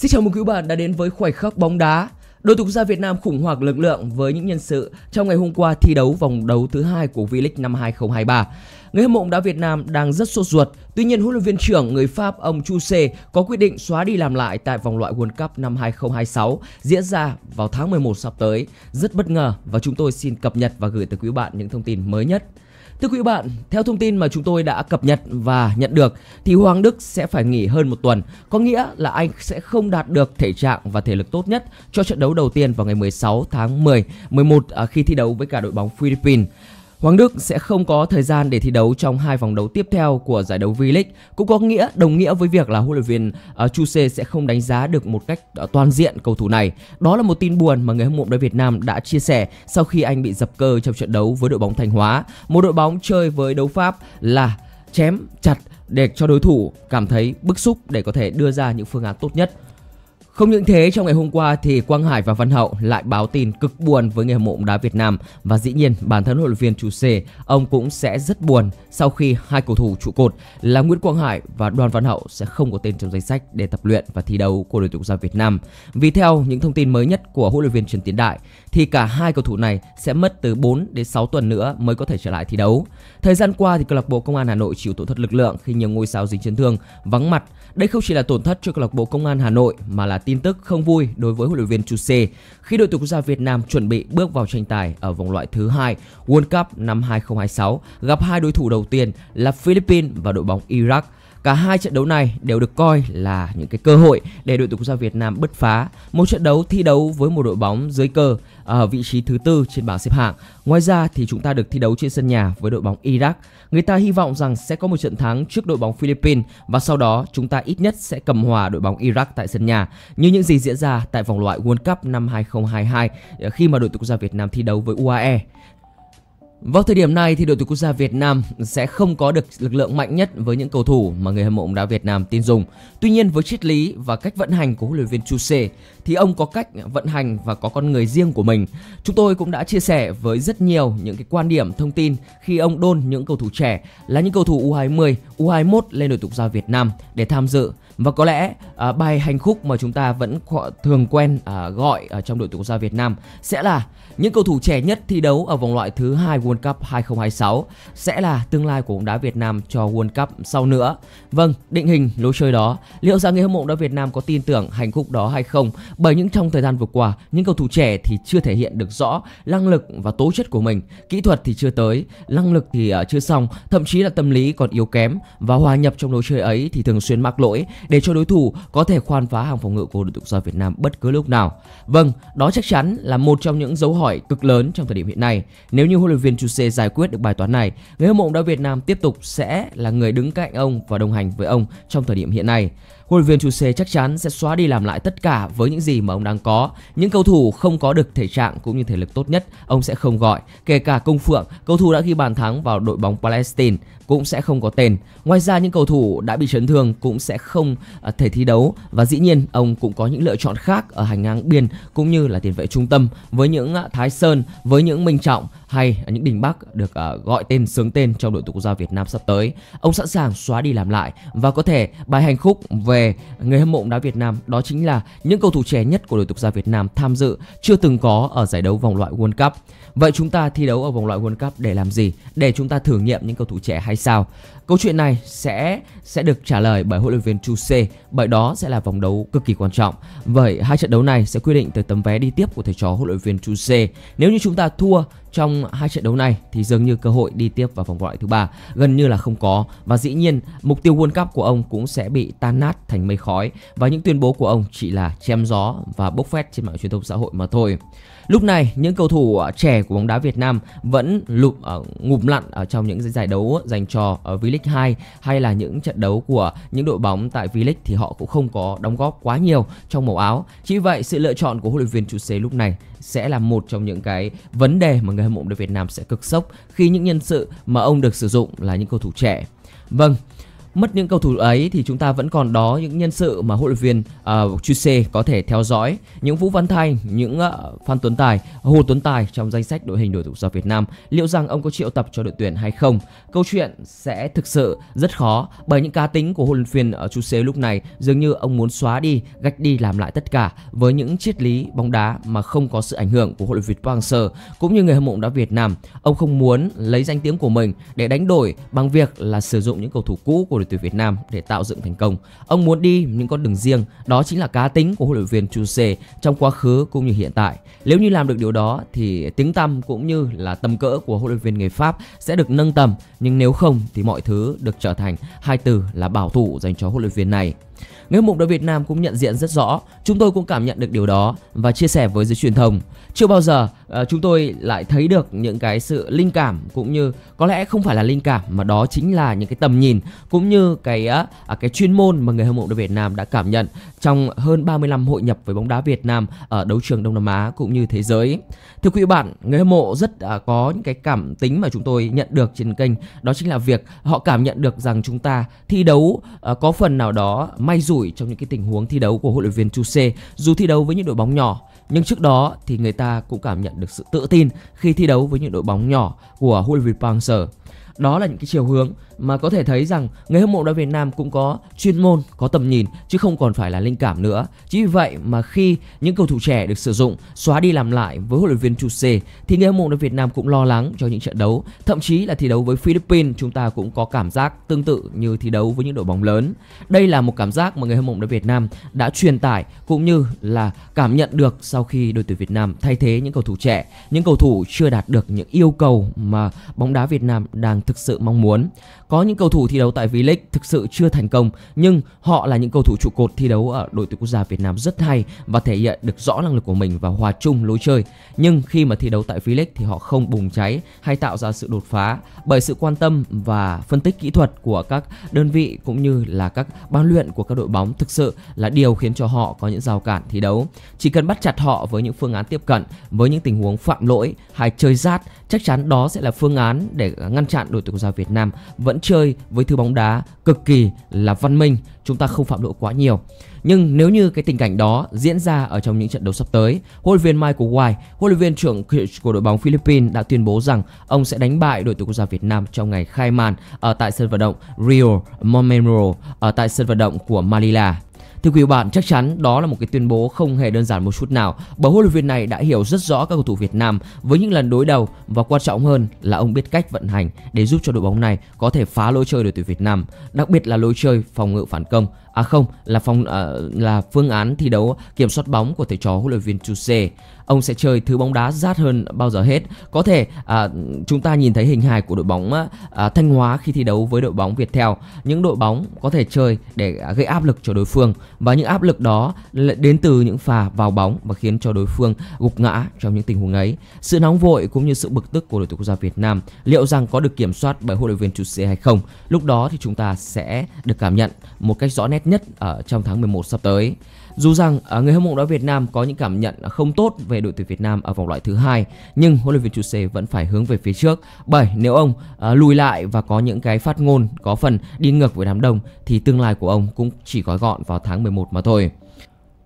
Xin chào mừng quý bạn đã đến với khoảnh khắc bóng đá. Đội tuyển quốc gia Việt Nam khủng hoảng lực lượng với những nhân sự trong ngày hôm qua thi đấu vòng đấu thứ hai của V-League năm 2023. Người hâm mộ bóng đá Việt Nam đang rất sốt ruột. Tuy nhiên, huấn luyện viên trưởng người Pháp ông Chu Sê có quyết định xóa đi làm lại tại vòng loại World Cup năm 2026 diễn ra vào tháng 11 sắp tới. Rất bất ngờ và chúng tôi xin cập nhật và gửi tới quý bạn những thông tin mới nhất. Thưa quý bạn, theo thông tin mà chúng tôi đã cập nhật và nhận được thì Hoàng Đức sẽ phải nghỉ hơn một tuần, có nghĩa là anh sẽ không đạt được thể trạng và thể lực tốt nhất cho trận đấu đầu tiên vào ngày 16 tháng 10, 11 à, khi thi đấu với cả đội bóng Philippines. Hoàng Đức sẽ không có thời gian để thi đấu trong hai vòng đấu tiếp theo của giải đấu V-League, cũng có nghĩa đồng nghĩa với việc là huấn luyện viên uh, Chu Sê sẽ không đánh giá được một cách uh, toàn diện cầu thủ này. Đó là một tin buồn mà người hâm mộ đội Việt Nam đã chia sẻ sau khi anh bị dập cơ trong trận đấu với đội bóng Thanh Hóa, một đội bóng chơi với đấu pháp là chém chặt để cho đối thủ cảm thấy bức xúc để có thể đưa ra những phương án tốt nhất. Không những thế, trong ngày hôm qua thì Quang Hải và Văn Hậu lại báo tin cực buồn với người hâm mộ bóng đá Việt Nam và dĩ nhiên bản thân huấn luyện viên chủ C ông cũng sẽ rất buồn sau khi hai cầu thủ trụ cột là Nguyễn Quang Hải và Đoàn Văn Hậu sẽ không có tên trong danh sách để tập luyện và thi đấu của đội tuyển quốc gia Việt Nam. Vì theo những thông tin mới nhất của huấn luyện viên Trần Tiến Đại thì cả hai cầu thủ này sẽ mất từ 4 đến 6 tuần nữa mới có thể trở lại thi đấu. Thời gian qua thì câu lạc bộ Công an Hà Nội chịu tổn thất lực lượng khi nhiều ngôi sao dính chấn thương vắng mặt. Đây không chỉ là tổn thất cho câu lạc bộ Công an Hà Nội mà là tin tức không vui đối với huấn luyện viên Chuse khi đội tuyển quốc gia Việt Nam chuẩn bị bước vào tranh tài ở vòng loại thứ hai World Cup năm 2026 gặp hai đối thủ đầu tiên là Philippines và đội bóng Iraq. Cả hai trận đấu này đều được coi là những cái cơ hội để đội tuyển quốc gia Việt Nam bứt phá. Một trận đấu thi đấu với một đội bóng dưới cơ ở vị trí thứ tư trên bảng xếp hạng. Ngoài ra thì chúng ta được thi đấu trên sân nhà với đội bóng Iraq. Người ta hy vọng rằng sẽ có một trận thắng trước đội bóng Philippines và sau đó chúng ta ít nhất sẽ cầm hòa đội bóng Iraq tại sân nhà. Như những gì diễn ra tại vòng loại World Cup năm 2022 khi mà đội tuyển quốc gia Việt Nam thi đấu với UAE. Vào thời điểm này thì đội tuyển quốc gia Việt Nam sẽ không có được lực lượng mạnh nhất với những cầu thủ mà người hâm mộ bóng đá Việt Nam tin dùng. Tuy nhiên với triết lý và cách vận hành của huấn luyện viên Chuse thì ông có cách vận hành và có con người riêng của mình. Chúng tôi cũng đã chia sẻ với rất nhiều những cái quan điểm thông tin khi ông đôn những cầu thủ trẻ là những cầu thủ U20, U21 lên đội tuyển quốc gia Việt Nam để tham dự và có lẽ à, bài hành khúc mà chúng ta vẫn thường quen à, gọi ở trong đội tuyển quốc gia Việt Nam sẽ là những cầu thủ trẻ nhất thi đấu ở vòng loại thứ hai World Cup 2026 sẽ là tương lai của bóng đá Việt Nam cho World Cup sau nữa. Vâng, định hình lối chơi đó, liệu rằng người hâm mộ đá Việt Nam có tin tưởng hành khúc đó hay không? Bởi những trong thời gian vừa qua, những cầu thủ trẻ thì chưa thể hiện được rõ năng lực và tố chất của mình, kỹ thuật thì chưa tới, năng lực thì à, chưa xong, thậm chí là tâm lý còn yếu kém và hòa nhập trong lối chơi ấy thì thường xuyên mắc lỗi để cho đối thủ có thể khoan phá hàng phòng ngự của đội tuyển quốc gia Việt Nam bất cứ lúc nào. Vâng, đó chắc chắn là một trong những dấu hỏi cực lớn trong thời điểm hiện nay. Nếu như huấn luyện viên Chuse giải quyết được bài toán này, người hâm mộ bóng đá Việt Nam tiếp tục sẽ là người đứng cạnh ông và đồng hành với ông trong thời điểm hiện nay huấn luyện viên Chuse chắc chắn sẽ xóa đi làm lại tất cả với những gì mà ông đang có. Những cầu thủ không có được thể trạng cũng như thể lực tốt nhất, ông sẽ không gọi. Kể cả Công Phượng, cầu thủ đã ghi bàn thắng vào đội bóng Palestine cũng sẽ không có tên. Ngoài ra những cầu thủ đã bị chấn thương cũng sẽ không à, thể thi đấu và dĩ nhiên ông cũng có những lựa chọn khác ở hành ngang biên cũng như là tiền vệ trung tâm với những à, Thái Sơn, với những Minh Trọng hay những Đình Bắc được à, gọi tên sướng tên trong đội tuyển quốc gia Việt Nam sắp tới. Ông sẵn sàng xóa đi làm lại và có thể bài hành khúc về về người hâm mộ đá Việt Nam đó chính là những cầu thủ trẻ nhất của đội tuyển gia Việt Nam tham dự chưa từng có ở giải đấu vòng loại World Cup. Vậy chúng ta thi đấu ở vòng loại World Cup để làm gì? Để chúng ta thử nghiệm những cầu thủ trẻ hay sao? Câu chuyện này sẽ sẽ được trả lời bởi huấn luyện viên Chu C, bởi đó sẽ là vòng đấu cực kỳ quan trọng. Vậy hai trận đấu này sẽ quyết định tới tấm vé đi tiếp của thầy trò huấn luyện viên Chu C. Nếu như chúng ta thua trong hai trận đấu này thì dường như cơ hội đi tiếp vào vòng loại thứ ba gần như là không có và dĩ nhiên mục tiêu World Cup của ông cũng sẽ bị tan nát thành mây khói và những tuyên bố của ông chỉ là chém gió và bốc phét trên mạng truyền thông xã hội mà thôi. Lúc này những cầu thủ trẻ của bóng đá Việt Nam vẫn lụm ở ờ, ngụm lặn ở trong những giải đấu dành cho ở ờ, V-League 2 hay là những trận đấu của những đội bóng tại V-League thì họ cũng không có đóng góp quá nhiều trong màu áo. Chỉ vậy sự lựa chọn của huấn luyện viên chủ xế lúc này sẽ là một trong những cái vấn đề mà người hâm mộ đội Việt Nam sẽ cực sốc khi những nhân sự mà ông được sử dụng là những cầu thủ trẻ. Vâng, mất những cầu thủ ấy thì chúng ta vẫn còn đó những nhân sự mà huấn luyện viên uh, Chuse có thể theo dõi những Vũ Văn Thanh, những uh, Phan Tuấn Tài, Hồ Tuấn Tài trong danh sách đội hình đội tuyển quốc gia Việt Nam. Liệu rằng ông có triệu tập cho đội tuyển hay không? Câu chuyện sẽ thực sự rất khó bởi những cá tính của huấn luyện viên uh, Chuse lúc này dường như ông muốn xóa đi, gạch đi làm lại tất cả với những triết lý bóng đá mà không có sự ảnh hưởng của huấn luyện viên Park Hang-seo cũng như người hâm mộ đá Việt Nam. Ông không muốn lấy danh tiếng của mình để đánh đổi bằng việc là sử dụng những cầu thủ cũ của đội tuyển Việt Nam để tạo dựng thành công. Ông muốn đi những con đường riêng, đó chính là cá tính của huấn luyện viên Chuse trong quá khứ cũng như hiện tại. Nếu như làm được điều đó thì tiếng tăm cũng như là tầm cỡ của huấn luyện viên người Pháp sẽ được nâng tầm, nhưng nếu không thì mọi thứ được trở thành hai từ là bảo thủ dành cho huấn luyện viên này. Người hâm mộ đội Việt Nam cũng nhận diện rất rõ, chúng tôi cũng cảm nhận được điều đó và chia sẻ với giới truyền thông. Chưa bao giờ uh, chúng tôi lại thấy được những cái sự linh cảm cũng như có lẽ không phải là linh cảm mà đó chính là những cái tầm nhìn cũng như cái uh, cái chuyên môn mà người hâm mộ đội Việt Nam đã cảm nhận trong hơn 30 năm hội nhập với bóng đá Việt Nam ở đấu trường Đông Nam Á cũng như thế giới. Thưa quý bạn, người hâm mộ rất uh, có những cái cảm tính mà chúng tôi nhận được trên kênh, đó chính là việc họ cảm nhận được rằng chúng ta thi đấu uh, có phần nào đó may rủi trong những cái tình huống thi đấu của huấn luyện viên Chu Chuse dù thi đấu với những đội bóng nhỏ nhưng trước đó thì người ta cũng cảm nhận được sự tự tin khi thi đấu với những đội bóng nhỏ của huấn luyện viên Park hang Đó là những cái chiều hướng mà có thể thấy rằng người hâm mộ đội Việt Nam cũng có chuyên môn, có tầm nhìn chứ không còn phải là linh cảm nữa. Chính vì vậy mà khi những cầu thủ trẻ được sử dụng xóa đi làm lại với huấn luyện viên chủ Chuse thì người hâm mộ đội Việt Nam cũng lo lắng cho những trận đấu, thậm chí là thi đấu với Philippines chúng ta cũng có cảm giác tương tự như thi đấu với những đội bóng lớn. Đây là một cảm giác mà người hâm mộ đội Việt Nam đã truyền tải cũng như là cảm nhận được sau khi đội tuyển Việt Nam thay thế những cầu thủ trẻ, những cầu thủ chưa đạt được những yêu cầu mà bóng đá Việt Nam đang thực sự mong muốn. Có những cầu thủ thi đấu tại V-League thực sự chưa thành công nhưng họ là những cầu thủ trụ cột thi đấu ở đội tuyển quốc gia Việt Nam rất hay và thể hiện được rõ năng lực của mình và hòa chung lối chơi. Nhưng khi mà thi đấu tại V-League thì họ không bùng cháy hay tạo ra sự đột phá bởi sự quan tâm và phân tích kỹ thuật của các đơn vị cũng như là các ban luyện của các đội bóng thực sự là điều khiến cho họ có những rào cản thi đấu. Chỉ cần bắt chặt họ với những phương án tiếp cận, với những tình huống phạm lỗi hay chơi rát, chắc chắn đó sẽ là phương án để ngăn chặn đội tuyển quốc gia Việt Nam vẫn chơi với thứ bóng đá cực kỳ là văn minh chúng ta không phạm lỗi quá nhiều nhưng nếu như cái tình cảnh đó diễn ra ở trong những trận đấu sắp tới huấn luyện viên Michael White huấn luyện viên trưởng của đội bóng Philippines đã tuyên bố rằng ông sẽ đánh bại đội tuyển quốc gia Việt Nam trong ngày khai màn ở tại sân vận động Rio Memorial ở tại sân vận động của Manila Thưa quý bạn, chắc chắn đó là một cái tuyên bố không hề đơn giản một chút nào bởi huấn luyện viên này đã hiểu rất rõ các cầu thủ Việt Nam với những lần đối đầu và quan trọng hơn là ông biết cách vận hành để giúp cho đội bóng này có thể phá lối chơi đội tuyển Việt Nam, đặc biệt là lối chơi phòng ngự phản công à không là phong à, là phương án thi đấu kiểm soát bóng của thầy trò huấn luyện viên Chuse. Ông sẽ chơi thứ bóng đá rát hơn bao giờ hết. Có thể à, chúng ta nhìn thấy hình hài của đội bóng à, Thanh Hóa khi thi đấu với đội bóng Việt Theo. Những đội bóng có thể chơi để gây áp lực cho đối phương và những áp lực đó đến từ những pha vào bóng và khiến cho đối phương gục ngã trong những tình huống ấy. Sự nóng vội cũng như sự bực tức của đội tuyển quốc gia Việt Nam liệu rằng có được kiểm soát bởi huấn luyện viên Chuse hay không? Lúc đó thì chúng ta sẽ được cảm nhận một cách rõ nét nhất ở trong tháng 11 sắp tới. Dù rằng à, người hâm mộ đói Việt Nam có những cảm nhận không tốt về đội tuyển Việt Nam ở vòng loại thứ hai, nhưng huấn luyện viên Chu Sê vẫn phải hướng về phía trước. Bởi nếu ông à, lùi lại và có những cái phát ngôn có phần đi ngược với đám đông thì tương lai của ông cũng chỉ gói gọn vào tháng 11 mà thôi.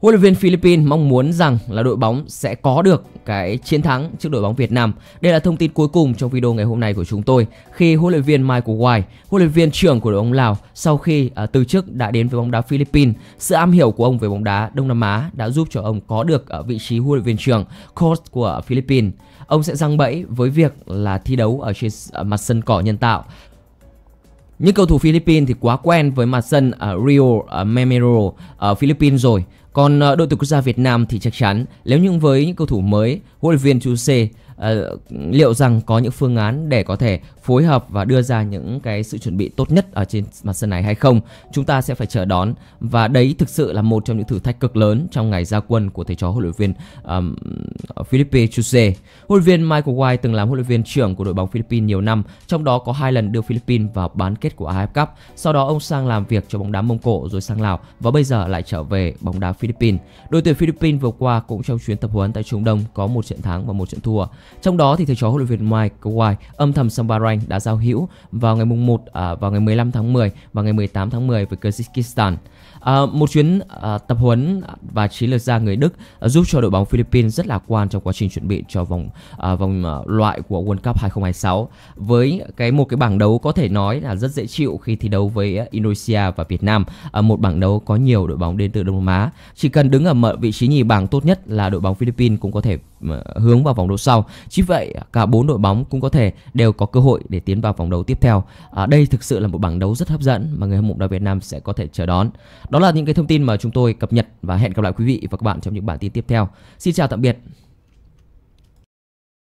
Huấn luyện viên Philippines mong muốn rằng là đội bóng sẽ có được cái chiến thắng trước đội bóng Việt Nam. Đây là thông tin cuối cùng trong video ngày hôm nay của chúng tôi khi huấn luyện viên Michael Wai, huấn luyện viên trưởng của đội bóng Lào sau khi à, từ chức đã đến với bóng đá Philippines. Sự am hiểu của ông về bóng đá Đông Nam Á đã giúp cho ông có được ở vị trí huấn luyện viên trưởng coach của Philippines. Ông sẽ răng bẫy với việc là thi đấu ở trên à, mặt sân cỏ nhân tạo những cầu thủ Philippines thì quá quen với mặt sân ở Rio ở à, Memorial ở Philippines rồi. Còn ờ, đội tuyển quốc gia Việt Nam thì chắc chắn nếu những với những cầu thủ mới, huấn luyện viên Chu C ờ, uh, liệu rằng có những phương án để có thể phối hợp và đưa ra những cái sự chuẩn bị tốt nhất ở trên mặt sân này hay không chúng ta sẽ phải chờ đón và đấy thực sự là một trong những thử thách cực lớn trong ngày ra quân của thầy trò huấn luyện viên um, Philippe Chuse huấn luyện viên Michael White từng làm huấn luyện viên trưởng của đội bóng Philippines nhiều năm trong đó có hai lần đưa Philippines vào bán kết của AFF Cup sau đó ông sang làm việc cho bóng đá Mông Cổ rồi sang Lào và bây giờ lại trở về bóng đá Philippines đội tuyển Philippines vừa qua cũng trong chuyến tập huấn tại Trung Đông có một trận thắng và một trận thua trong đó thì thầy trò huấn luyện viên Michael White âm thầm sang Bahrain anh đã giao hữu vào ngày mùng 1 à, vào ngày 15 tháng 10 và ngày 18 tháng 10 với Kyrgyzstan. À, một chuyến à, tập huấn và chiến lược gia người Đức à, giúp cho đội bóng Philippines rất lạc quan trong quá trình chuẩn bị cho vòng à, vòng à, loại của World Cup 2026 với cái một cái bảng đấu có thể nói là rất dễ chịu khi thi đấu với Indonesia và Việt Nam à, một bảng đấu có nhiều đội bóng đến từ Đông Nam Á chỉ cần đứng ở vị trí nhì bảng tốt nhất là đội bóng Philippines cũng có thể hướng vào vòng đấu sau. Chỉ vậy cả bốn đội bóng cũng có thể đều có cơ hội để tiến vào vòng đấu tiếp theo. À, đây thực sự là một bảng đấu rất hấp dẫn mà người hâm mộ đội Việt Nam sẽ có thể chờ đón. Đó là những cái thông tin mà chúng tôi cập nhật và hẹn gặp lại quý vị và các bạn trong những bản tin tiếp theo. Xin chào tạm biệt.